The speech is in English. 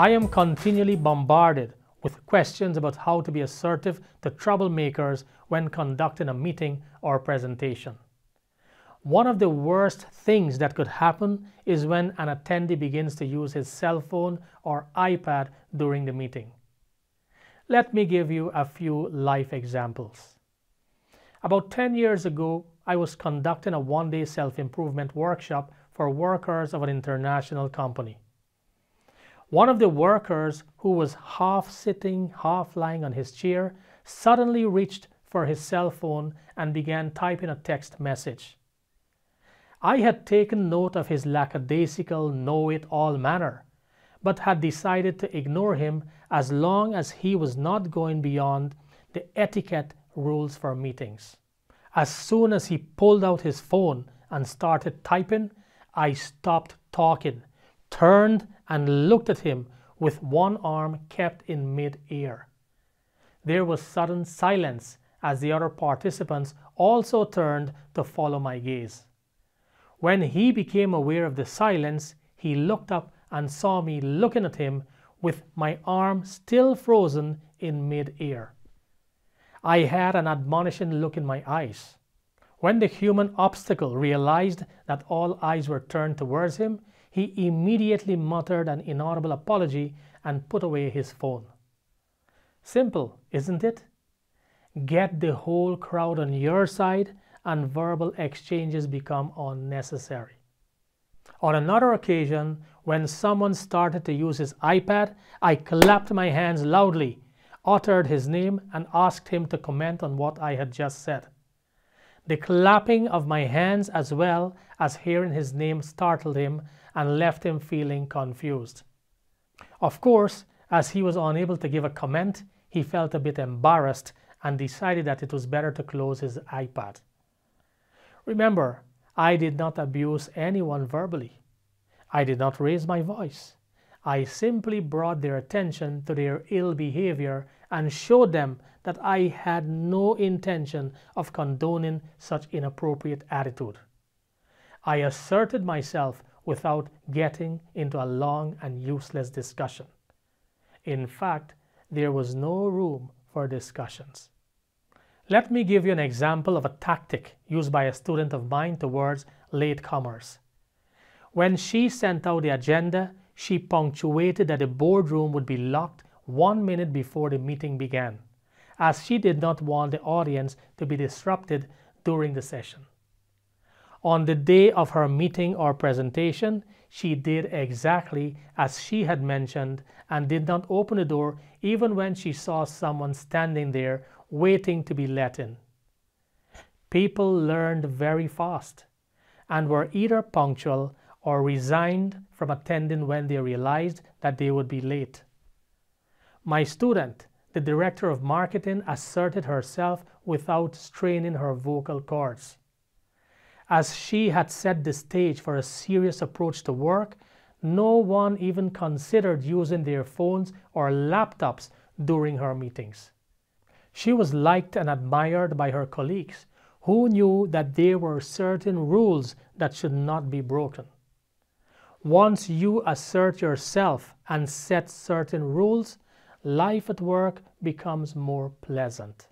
I am continually bombarded with questions about how to be assertive to troublemakers when conducting a meeting or presentation. One of the worst things that could happen is when an attendee begins to use his cell phone or iPad during the meeting. Let me give you a few life examples. About 10 years ago, I was conducting a one-day self-improvement workshop for workers of an international company. One of the workers, who was half sitting, half lying on his chair, suddenly reached for his cell phone and began typing a text message. I had taken note of his lackadaisical know it all manner, but had decided to ignore him as long as he was not going beyond the etiquette rules for meetings. As soon as he pulled out his phone and started typing, I stopped talking turned and looked at him with one arm kept in mid-air. There was sudden silence as the other participants also turned to follow my gaze. When he became aware of the silence, he looked up and saw me looking at him with my arm still frozen in mid-air. I had an admonishing look in my eyes. When the human obstacle realized that all eyes were turned towards him, he immediately muttered an inaudible apology and put away his phone. Simple, isn't it? Get the whole crowd on your side and verbal exchanges become unnecessary. On another occasion, when someone started to use his iPad, I clapped my hands loudly, uttered his name, and asked him to comment on what I had just said. The clapping of my hands as well as hearing his name startled him and left him feeling confused. Of course, as he was unable to give a comment, he felt a bit embarrassed and decided that it was better to close his iPad. Remember, I did not abuse anyone verbally. I did not raise my voice. I simply brought their attention to their ill behavior and showed them that I had no intention of condoning such inappropriate attitude. I asserted myself without getting into a long and useless discussion. In fact, there was no room for discussions. Let me give you an example of a tactic used by a student of mine towards latecomers. When she sent out the agenda, she punctuated that the boardroom would be locked one minute before the meeting began, as she did not want the audience to be disrupted during the session. On the day of her meeting or presentation, she did exactly as she had mentioned and did not open the door even when she saw someone standing there waiting to be let in. People learned very fast and were either punctual or resigned from attending when they realized that they would be late. My student, the director of marketing, asserted herself without straining her vocal cords. As she had set the stage for a serious approach to work, no one even considered using their phones or laptops during her meetings. She was liked and admired by her colleagues, who knew that there were certain rules that should not be broken. Once you assert yourself and set certain rules, life at work becomes more pleasant.